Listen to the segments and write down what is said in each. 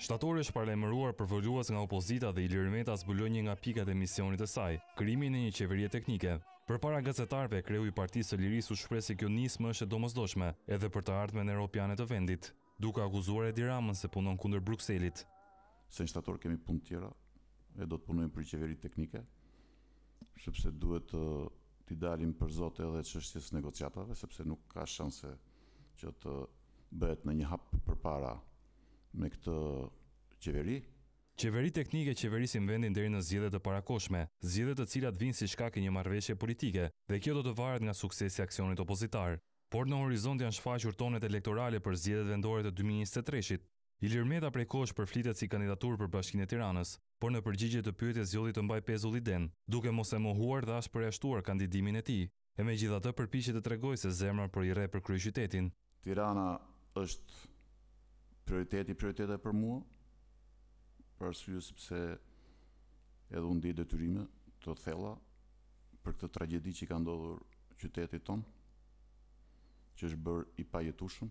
Shtatori është parlemëruar për vëlluas nga opozita dhe Ilir Meta zbuloj një nga pikat e misionit e saj, krimi në një qeverje teknike. Për para gazetarve, kreu i partisë të liris u shpresi se kjo nismë është e domësdoshme, edhe për të ardhme në Europianet të vendit, duke akuzuar e diramën se punon kunder Bruxellit. Se në shtator kemi pun tjera, e do të punojmë për qeverit teknike, sepse duhet të t'i dalim për zote edhe qështjes negociatave, sepse nuk ka shanse që të bëhet në një hapë për para me këtë qeveri. Qeveri teknike qeverisin vendin deri në zgjedhjet të parakoshme, zgjedhje të cilat vinë si shkak një marrëveshje politike dhe kjo do të varet nga suksesi i aksionit opozitar. Por në horizont janë shfaqur tonet elektorale për zgjedhjet vendore të 2023 it Ilir Meta prej kohësh përflitet si kandidatur për Bashkinë e Tiranës, por në përgjigje të pyetjes zgjodhi të mbaj pezulli den, duke mos e mohuar dhe as përjashtuar kandidimin e tij. E megjithatë përpiqet të tregojë se zemra po i rre për kryeqytetin. Tirana është prioriteti prioritetet për mua për arsye sepse edhe unë di detyrimë të thella për këtë tragjedi që ka ndodhur qytetit ton që është bërë i pajetushëm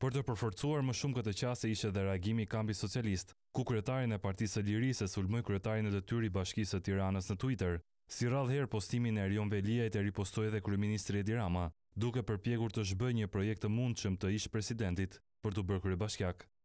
Për të përforcuar më shumë këtë qasje ishte dhe reagimi i kampit socialist, ku kretarin e Partisë së Lirisë sulmoi kryetarin e detyrë i Bashkisë së Tiranës në Twitter. Si radhë herë postimin e Erion Veliajt e ripostoi edhe kryeministri e Rama, duke përpjekur të shbëj një projekt të mundshëm të ish presidentit për të bërë kryebashkiak. bashkjak